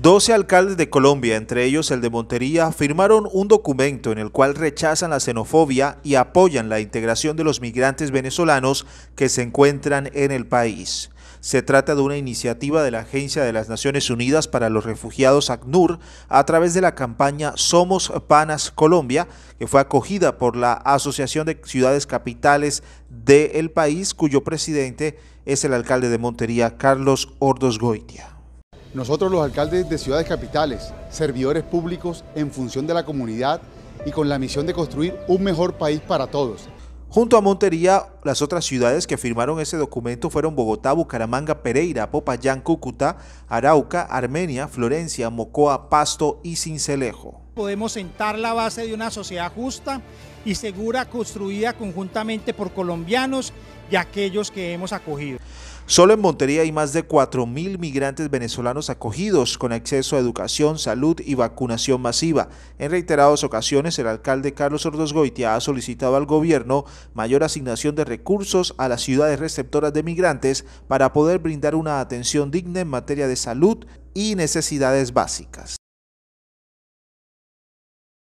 12 alcaldes de Colombia, entre ellos el de Montería, firmaron un documento en el cual rechazan la xenofobia y apoyan la integración de los migrantes venezolanos que se encuentran en el país. Se trata de una iniciativa de la Agencia de las Naciones Unidas para los Refugiados ACNUR a través de la campaña Somos Panas Colombia, que fue acogida por la Asociación de Ciudades Capitales del país, cuyo presidente es el alcalde de Montería, Carlos Ordos Goitia. Nosotros los alcaldes de ciudades capitales, servidores públicos en función de la comunidad y con la misión de construir un mejor país para todos. Junto a Montería, las otras ciudades que firmaron ese documento fueron Bogotá, Bucaramanga, Pereira, Popayán, Cúcuta, Arauca, Armenia, Florencia, Mocoa, Pasto y Cincelejo. Podemos sentar la base de una sociedad justa y segura construida conjuntamente por colombianos y aquellos que hemos acogido. Solo en Montería hay más de 4.000 migrantes venezolanos acogidos con acceso a educación, salud y vacunación masiva. En reiteradas ocasiones, el alcalde Carlos Goitia ha solicitado al gobierno mayor asignación de recursos a las ciudades receptoras de migrantes para poder brindar una atención digna en materia de salud y necesidades básicas.